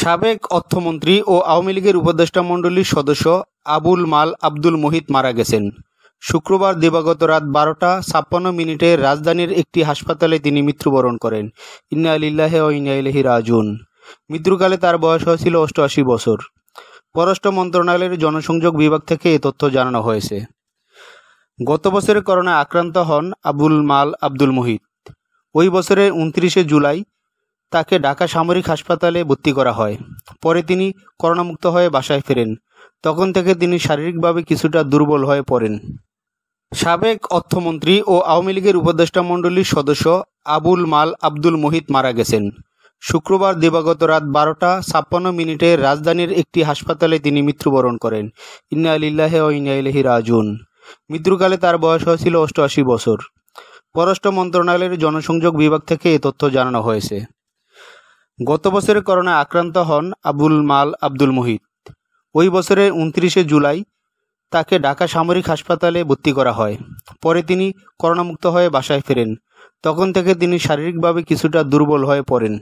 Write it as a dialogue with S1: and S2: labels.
S1: সাবেক অর্থমন্ত্রী ও আওয়ামী লীগের উপদেষ্টা মণ্ডলীর সদস্য আবুল মাল আব্দুল মোহিত মারা গেছেন শুক্রবার দিবাগত রাত বারোটা ছাপ্পান্ন মিনিটে রাজধানীর একটি হাসপাতালে তিনি মৃত্যুবরণ করেন ইন্না আলিল্লাহে ও ইন্নাইলহি রাজুন মৃত্যুকালে তার বয়স হয়েছিল অষ্টআশি বছর পররাষ্ট্র মন্ত্রণালয়ের জনসংযোগ বিভাগ থেকে এ তথ্য জানানো হয়েছে গত বছরে করোনা আক্রান্ত হন আবুল মাল আব্দুল মোহিত ওই বছরের উনত্রিশে জুলাই তাকে ঢাকা সামরিক হাসপাতালে ভর্তি করা হয় পরে তিনি করোনামুক্ত হয়ে বাসায় ফেরেন তখন থেকে তিনি শারীরিকভাবে কিছুটা দুর্বল হয়ে পড়েন সাবেক অর্থমন্ত্রী ও আওয়ামী লীগের উপদেষ্টা মণ্ডলীর সদস্য আবুল মাল আব্দুল মোহিত মারা গেছেন শুক্রবার দিবাগত রাত বারোটা ছাপ্পান্ন মিনিটে রাজধানীর একটি হাসপাতালে তিনি মৃত্যুবরণ করেন ইন্না আলিল্লাহে ও ইন্নাইলহি রাজুন মৃত্যুকালে তার বয়স হয়েছিল অষ্টআশি বছর পররাষ্ট্র মন্ত্রণালয়ের জনসংযোগ বিভাগ থেকে এ তথ্য জানানো হয়েছে গত বছরে করোনা আক্রান্ত হন আবুল মাল আব্দুল মুহিত ওই বছরের উনত্রিশে জুলাই তাকে ঢাকা সামরিক হাসপাতালে ভর্তি করা হয় পরে তিনি করোনামুক্ত হয়ে বাসায় ফেরেন তখন থেকে তিনি শারীরিকভাবে কিছুটা দুর্বল হয়ে পড়েন